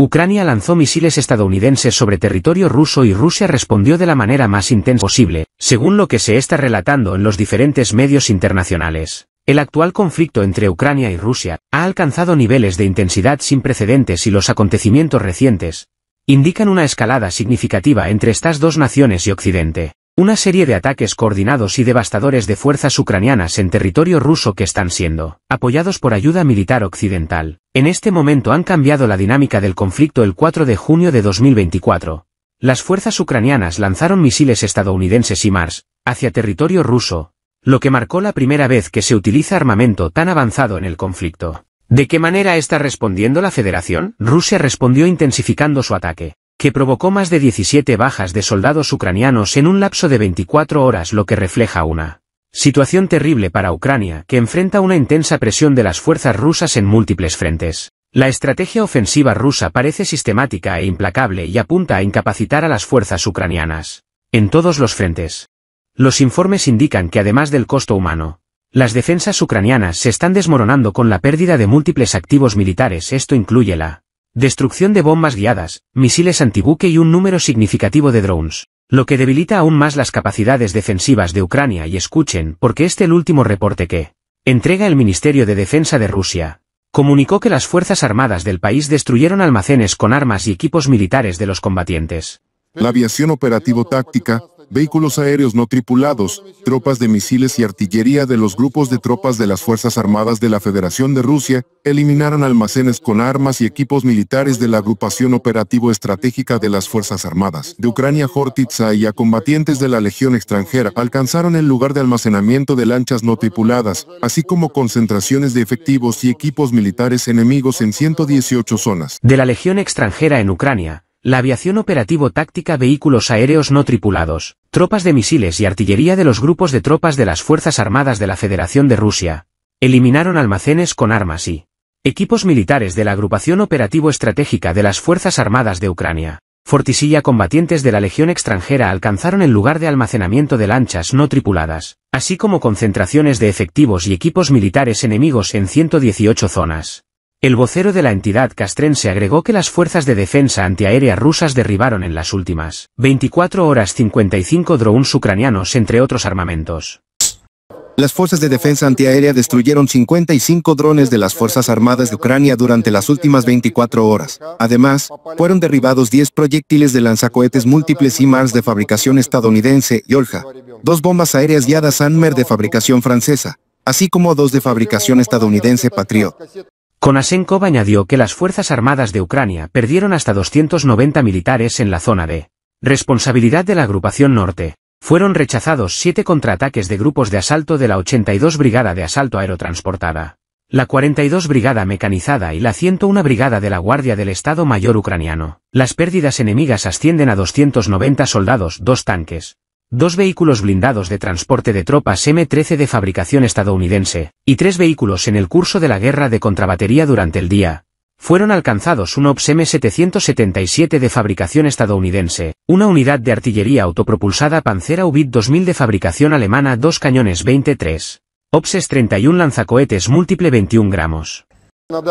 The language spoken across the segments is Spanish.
Ucrania lanzó misiles estadounidenses sobre territorio ruso y Rusia respondió de la manera más intensa posible, según lo que se está relatando en los diferentes medios internacionales. El actual conflicto entre Ucrania y Rusia ha alcanzado niveles de intensidad sin precedentes y los acontecimientos recientes indican una escalada significativa entre estas dos naciones y Occidente. Una serie de ataques coordinados y devastadores de fuerzas ucranianas en territorio ruso que están siendo apoyados por ayuda militar occidental. En este momento han cambiado la dinámica del conflicto el 4 de junio de 2024. Las fuerzas ucranianas lanzaron misiles estadounidenses y Mars hacia territorio ruso, lo que marcó la primera vez que se utiliza armamento tan avanzado en el conflicto. ¿De qué manera está respondiendo la Federación? Rusia respondió intensificando su ataque que provocó más de 17 bajas de soldados ucranianos en un lapso de 24 horas lo que refleja una situación terrible para Ucrania que enfrenta una intensa presión de las fuerzas rusas en múltiples frentes. La estrategia ofensiva rusa parece sistemática e implacable y apunta a incapacitar a las fuerzas ucranianas. En todos los frentes. Los informes indican que además del costo humano, las defensas ucranianas se están desmoronando con la pérdida de múltiples activos militares. Esto incluye la Destrucción de bombas guiadas, misiles antibuque y un número significativo de drones. Lo que debilita aún más las capacidades defensivas de Ucrania y escuchen porque este el último reporte que entrega el Ministerio de Defensa de Rusia. Comunicó que las Fuerzas Armadas del país destruyeron almacenes con armas y equipos militares de los combatientes. La aviación operativo-táctica, vehículos aéreos no tripulados, tropas de misiles y artillería de los grupos de tropas de las Fuerzas Armadas de la Federación de Rusia, eliminaron almacenes con armas y equipos militares de la agrupación operativo estratégica de las Fuerzas Armadas de Ucrania Hortitsa y a combatientes de la Legión extranjera alcanzaron el lugar de almacenamiento de lanchas no tripuladas, así como concentraciones de efectivos y equipos militares enemigos en 118 zonas. De la Legión extranjera en Ucrania, la aviación operativo táctica vehículos aéreos no tripulados, tropas de misiles y artillería de los grupos de tropas de las Fuerzas Armadas de la Federación de Rusia, eliminaron almacenes con armas y equipos militares de la Agrupación Operativo Estratégica de las Fuerzas Armadas de Ucrania. Fortisilla combatientes de la Legión extranjera alcanzaron el lugar de almacenamiento de lanchas no tripuladas, así como concentraciones de efectivos y equipos militares enemigos en 118 zonas. El vocero de la entidad castrense agregó que las fuerzas de defensa antiaérea rusas derribaron en las últimas 24 horas 55 drones ucranianos entre otros armamentos. Las fuerzas de defensa antiaérea destruyeron 55 drones de las Fuerzas Armadas de Ucrania durante las últimas 24 horas. Además, fueron derribados 10 proyectiles de lanzacohetes múltiples Mars de fabricación estadounidense y dos bombas aéreas guiadas Anmer de fabricación francesa, así como dos de fabricación estadounidense Patriot. Konasenkov añadió que las Fuerzas Armadas de Ucrania perdieron hasta 290 militares en la zona de responsabilidad de la agrupación norte. Fueron rechazados siete contraataques de grupos de asalto de la 82 Brigada de Asalto Aerotransportada, la 42 Brigada Mecanizada y la 101 Brigada de la Guardia del Estado Mayor Ucraniano. Las pérdidas enemigas ascienden a 290 soldados, dos tanques, dos vehículos blindados de transporte de tropas M-13 de fabricación estadounidense, y tres vehículos en el curso de la guerra de contrabatería durante el día. Fueron alcanzados un OPS M-777 de fabricación estadounidense, una unidad de artillería autopropulsada Pancera UBIT 2000 de fabricación alemana, dos cañones 23. OPSES 31 lanzacohetes múltiple 21 gramos.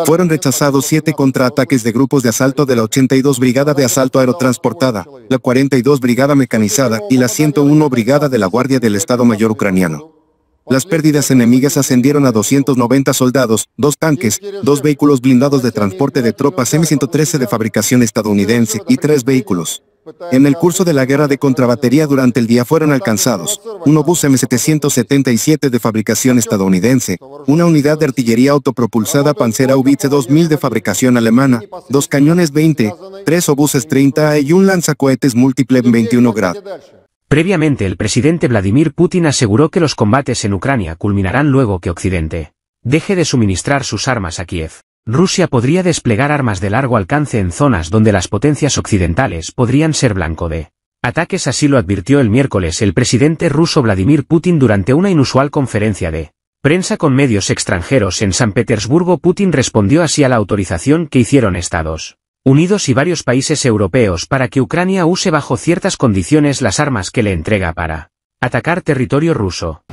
Fueron rechazados siete contraataques de grupos de asalto de la 82 Brigada de Asalto Aerotransportada, la 42 Brigada Mecanizada y la 101 Brigada de la Guardia del Estado Mayor Ucraniano. Las pérdidas enemigas ascendieron a 290 soldados, dos tanques, dos vehículos blindados de transporte de tropas M113 de fabricación estadounidense y tres vehículos. En el curso de la guerra de contrabatería durante el día fueron alcanzados un obús M777 de fabricación estadounidense, una unidad de artillería autopropulsada Panzer 2000 de fabricación alemana, dos cañones 20, tres obuses 30 y un lanzacohetes múltiple 21 grad. Previamente el presidente Vladimir Putin aseguró que los combates en Ucrania culminarán luego que Occidente deje de suministrar sus armas a Kiev. Rusia podría desplegar armas de largo alcance en zonas donde las potencias occidentales podrían ser blanco de ataques así lo advirtió el miércoles el presidente ruso Vladimir Putin durante una inusual conferencia de prensa con medios extranjeros en San Petersburgo. Putin respondió así a la autorización que hicieron Estados Unidos y varios países europeos para que Ucrania use bajo ciertas condiciones las armas que le entrega para atacar territorio ruso.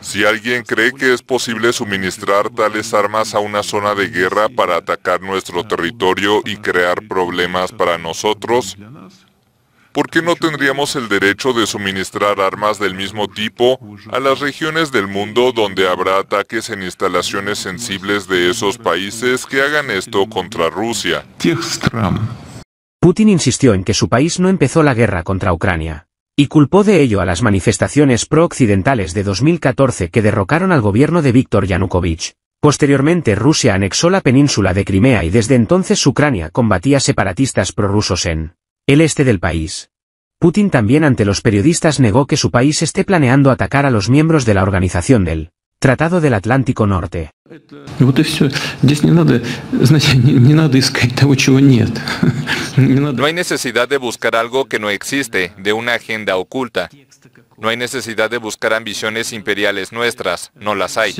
Si alguien cree que es posible suministrar tales armas a una zona de guerra para atacar nuestro territorio y crear problemas para nosotros, ¿por qué no tendríamos el derecho de suministrar armas del mismo tipo a las regiones del mundo donde habrá ataques en instalaciones sensibles de esos países que hagan esto contra Rusia? Putin insistió en que su país no empezó la guerra contra Ucrania y culpó de ello a las manifestaciones pro-occidentales de 2014 que derrocaron al gobierno de Viktor Yanukovych. Posteriormente Rusia anexó la península de Crimea y desde entonces Ucrania combatía separatistas prorrusos en el este del país. Putin también ante los periodistas negó que su país esté planeando atacar a los miembros de la organización del Tratado del Atlántico Norte. No hay necesidad de buscar algo que no existe, de una agenda oculta. No hay necesidad de buscar ambiciones imperiales nuestras, no las hay.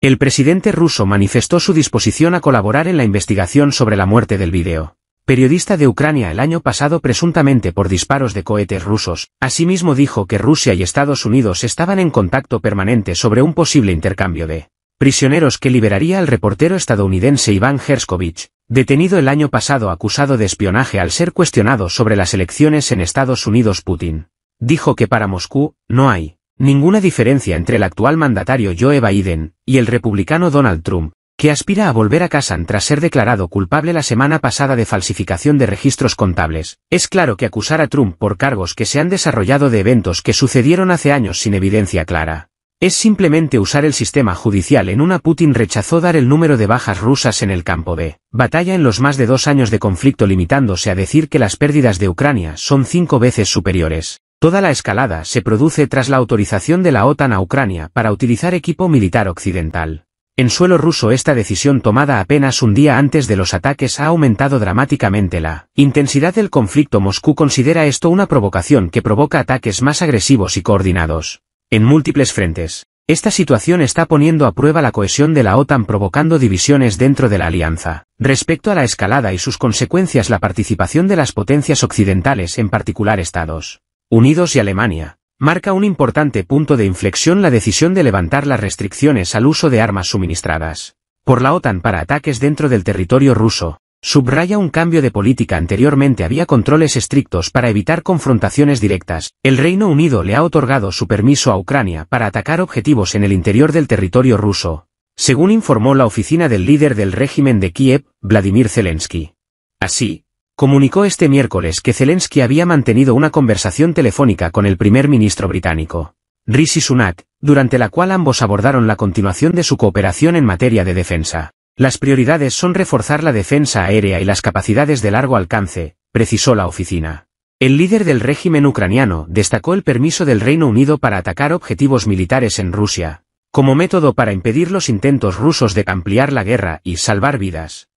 El presidente ruso manifestó su disposición a colaborar en la investigación sobre la muerte del video periodista de Ucrania el año pasado presuntamente por disparos de cohetes rusos, asimismo dijo que Rusia y Estados Unidos estaban en contacto permanente sobre un posible intercambio de prisioneros que liberaría al reportero estadounidense Iván Herskovich, detenido el año pasado acusado de espionaje al ser cuestionado sobre las elecciones en Estados Unidos Putin. Dijo que para Moscú, no hay ninguna diferencia entre el actual mandatario Joe Biden y el republicano Donald Trump, que aspira a volver a casa tras ser declarado culpable la semana pasada de falsificación de registros contables. Es claro que acusar a Trump por cargos que se han desarrollado de eventos que sucedieron hace años sin evidencia clara. Es simplemente usar el sistema judicial en una Putin rechazó dar el número de bajas rusas en el campo de batalla en los más de dos años de conflicto limitándose a decir que las pérdidas de Ucrania son cinco veces superiores. Toda la escalada se produce tras la autorización de la OTAN a Ucrania para utilizar equipo militar occidental. En suelo ruso esta decisión tomada apenas un día antes de los ataques ha aumentado dramáticamente la intensidad del conflicto. Moscú considera esto una provocación que provoca ataques más agresivos y coordinados. En múltiples frentes, esta situación está poniendo a prueba la cohesión de la OTAN provocando divisiones dentro de la alianza. Respecto a la escalada y sus consecuencias la participación de las potencias occidentales en particular Estados Unidos y Alemania, Marca un importante punto de inflexión la decisión de levantar las restricciones al uso de armas suministradas por la OTAN para ataques dentro del territorio ruso, subraya un cambio de política anteriormente había controles estrictos para evitar confrontaciones directas, el Reino Unido le ha otorgado su permiso a Ucrania para atacar objetivos en el interior del territorio ruso, según informó la oficina del líder del régimen de Kiev, Vladimir Zelensky. Así, comunicó este miércoles que Zelensky había mantenido una conversación telefónica con el primer ministro británico, Rishi Sunak, durante la cual ambos abordaron la continuación de su cooperación en materia de defensa. Las prioridades son reforzar la defensa aérea y las capacidades de largo alcance, precisó la oficina. El líder del régimen ucraniano destacó el permiso del Reino Unido para atacar objetivos militares en Rusia, como método para impedir los intentos rusos de ampliar la guerra y salvar vidas.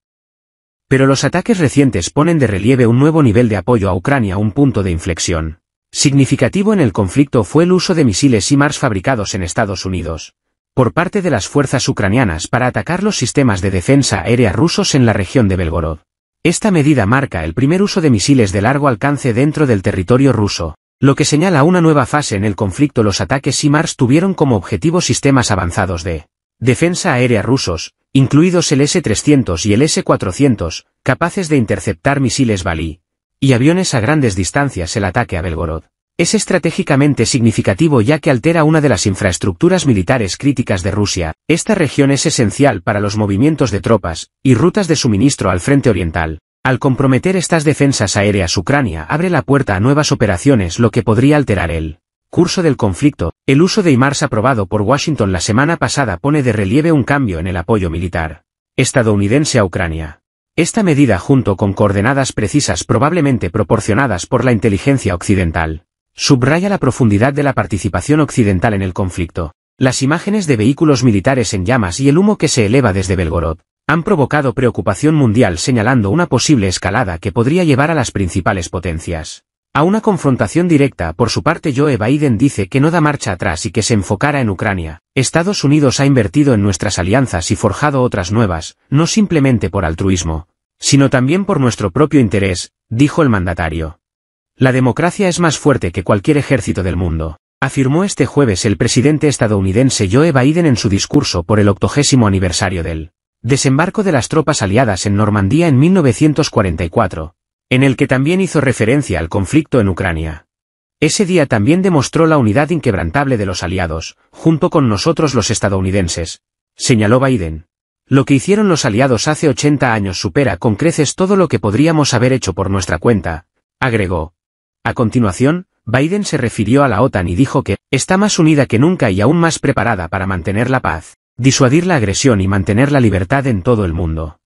Pero los ataques recientes ponen de relieve un nuevo nivel de apoyo a Ucrania, un punto de inflexión. Significativo en el conflicto fue el uso de misiles I-MARS fabricados en Estados Unidos, por parte de las fuerzas ucranianas para atacar los sistemas de defensa aérea rusos en la región de Belgorod. Esta medida marca el primer uso de misiles de largo alcance dentro del territorio ruso, lo que señala una nueva fase en el conflicto. Los ataques C-MARS tuvieron como objetivo sistemas avanzados de defensa aérea rusos, incluidos el S-300 y el S-400, capaces de interceptar misiles Balí y aviones a grandes distancias el ataque a Belgorod. Es estratégicamente significativo ya que altera una de las infraestructuras militares críticas de Rusia, esta región es esencial para los movimientos de tropas y rutas de suministro al frente oriental. Al comprometer estas defensas aéreas Ucrania abre la puerta a nuevas operaciones lo que podría alterar el Curso del conflicto, el uso de IMARS aprobado por Washington la semana pasada pone de relieve un cambio en el apoyo militar estadounidense a Ucrania. Esta medida junto con coordenadas precisas probablemente proporcionadas por la inteligencia occidental, subraya la profundidad de la participación occidental en el conflicto. Las imágenes de vehículos militares en llamas y el humo que se eleva desde Belgorod han provocado preocupación mundial señalando una posible escalada que podría llevar a las principales potencias a una confrontación directa, por su parte Joe Biden dice que no da marcha atrás y que se enfocara en Ucrania. Estados Unidos ha invertido en nuestras alianzas y forjado otras nuevas, no simplemente por altruismo, sino también por nuestro propio interés, dijo el mandatario. La democracia es más fuerte que cualquier ejército del mundo, afirmó este jueves el presidente estadounidense Joe Biden en su discurso por el octogésimo aniversario del desembarco de las tropas aliadas en Normandía en 1944, en el que también hizo referencia al conflicto en Ucrania. Ese día también demostró la unidad inquebrantable de los aliados, junto con nosotros los estadounidenses, señaló Biden. Lo que hicieron los aliados hace 80 años supera con creces todo lo que podríamos haber hecho por nuestra cuenta, agregó. A continuación, Biden se refirió a la OTAN y dijo que está más unida que nunca y aún más preparada para mantener la paz, disuadir la agresión y mantener la libertad en todo el mundo.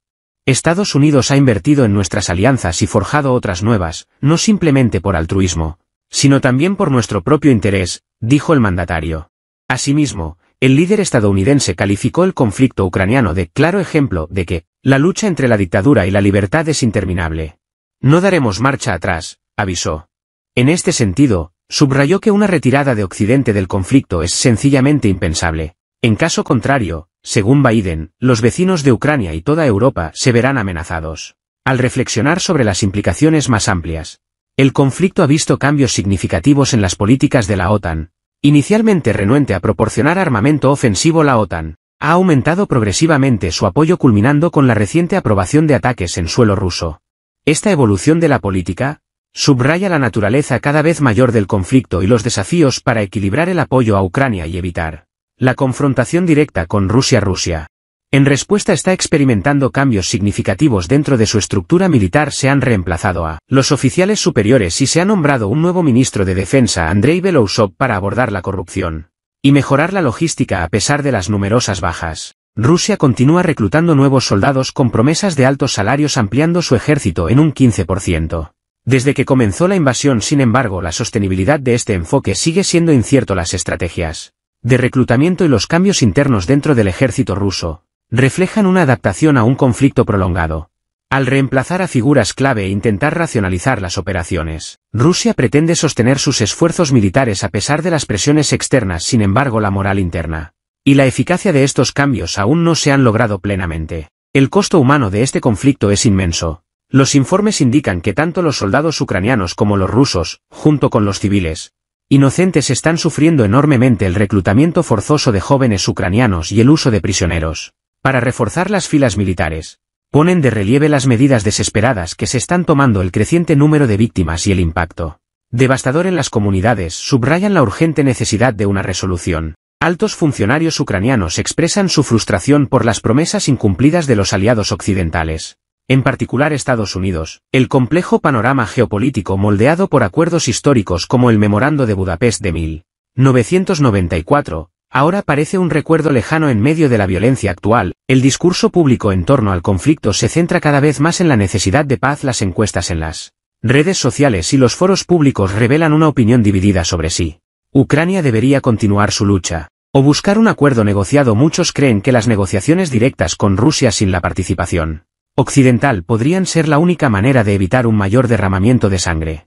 Estados Unidos ha invertido en nuestras alianzas y forjado otras nuevas, no simplemente por altruismo, sino también por nuestro propio interés, dijo el mandatario. Asimismo, el líder estadounidense calificó el conflicto ucraniano de claro ejemplo de que, la lucha entre la dictadura y la libertad es interminable. No daremos marcha atrás, avisó. En este sentido, subrayó que una retirada de Occidente del conflicto es sencillamente impensable. En caso contrario, según Biden, los vecinos de Ucrania y toda Europa se verán amenazados. Al reflexionar sobre las implicaciones más amplias, el conflicto ha visto cambios significativos en las políticas de la OTAN. Inicialmente renuente a proporcionar armamento ofensivo la OTAN, ha aumentado progresivamente su apoyo culminando con la reciente aprobación de ataques en suelo ruso. Esta evolución de la política, subraya la naturaleza cada vez mayor del conflicto y los desafíos para equilibrar el apoyo a Ucrania y evitar la confrontación directa con Rusia-Rusia. En respuesta está experimentando cambios significativos dentro de su estructura militar se han reemplazado a los oficiales superiores y se ha nombrado un nuevo ministro de defensa Andrei Belousov para abordar la corrupción y mejorar la logística a pesar de las numerosas bajas. Rusia continúa reclutando nuevos soldados con promesas de altos salarios ampliando su ejército en un 15%. Desde que comenzó la invasión sin embargo la sostenibilidad de este enfoque sigue siendo incierto las estrategias de reclutamiento y los cambios internos dentro del ejército ruso, reflejan una adaptación a un conflicto prolongado. Al reemplazar a figuras clave e intentar racionalizar las operaciones, Rusia pretende sostener sus esfuerzos militares a pesar de las presiones externas, sin embargo la moral interna. Y la eficacia de estos cambios aún no se han logrado plenamente. El costo humano de este conflicto es inmenso. Los informes indican que tanto los soldados ucranianos como los rusos, junto con los civiles, inocentes están sufriendo enormemente el reclutamiento forzoso de jóvenes ucranianos y el uso de prisioneros. Para reforzar las filas militares, ponen de relieve las medidas desesperadas que se están tomando el creciente número de víctimas y el impacto devastador en las comunidades subrayan la urgente necesidad de una resolución. Altos funcionarios ucranianos expresan su frustración por las promesas incumplidas de los aliados occidentales en particular Estados Unidos, el complejo panorama geopolítico moldeado por acuerdos históricos como el Memorando de Budapest de 1994, ahora parece un recuerdo lejano en medio de la violencia actual, el discurso público en torno al conflicto se centra cada vez más en la necesidad de paz las encuestas en las redes sociales y los foros públicos revelan una opinión dividida sobre sí. Ucrania debería continuar su lucha, o buscar un acuerdo negociado muchos creen que las negociaciones directas con Rusia sin la participación occidental podrían ser la única manera de evitar un mayor derramamiento de sangre.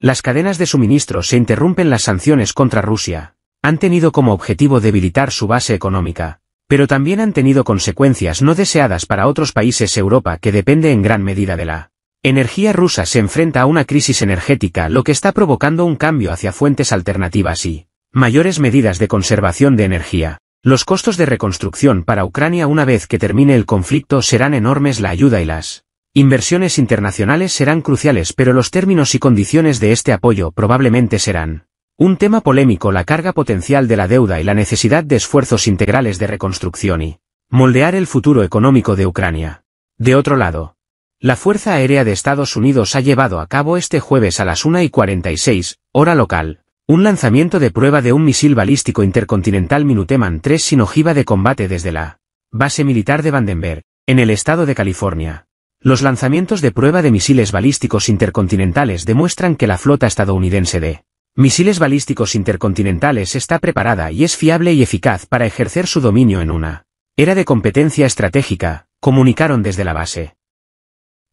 Las cadenas de suministro se interrumpen las sanciones contra Rusia, han tenido como objetivo debilitar su base económica, pero también han tenido consecuencias no deseadas para otros países Europa que depende en gran medida de la energía rusa se enfrenta a una crisis energética lo que está provocando un cambio hacia fuentes alternativas y mayores medidas de conservación de energía. Los costos de reconstrucción para Ucrania una vez que termine el conflicto serán enormes la ayuda y las inversiones internacionales serán cruciales pero los términos y condiciones de este apoyo probablemente serán un tema polémico la carga potencial de la deuda y la necesidad de esfuerzos integrales de reconstrucción y moldear el futuro económico de Ucrania. De otro lado, la Fuerza Aérea de Estados Unidos ha llevado a cabo este jueves a las 1 y 46, hora local, un lanzamiento de prueba de un misil balístico intercontinental Minuteman III sin ojiva de combate desde la base militar de Vandenberg, en el estado de California. Los lanzamientos de prueba de misiles balísticos intercontinentales demuestran que la flota estadounidense de misiles balísticos intercontinentales está preparada y es fiable y eficaz para ejercer su dominio en una era de competencia estratégica, comunicaron desde la base.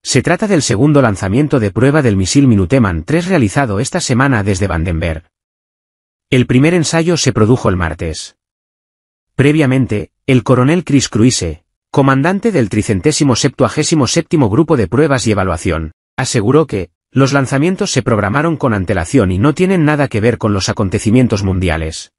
Se trata del segundo lanzamiento de prueba del misil Minuteman III realizado esta semana desde Vandenberg, el primer ensayo se produjo el martes. Previamente, el coronel Chris Cruise, comandante del tricentésimo septuagésimo grupo de pruebas y evaluación, aseguró que, los lanzamientos se programaron con antelación y no tienen nada que ver con los acontecimientos mundiales,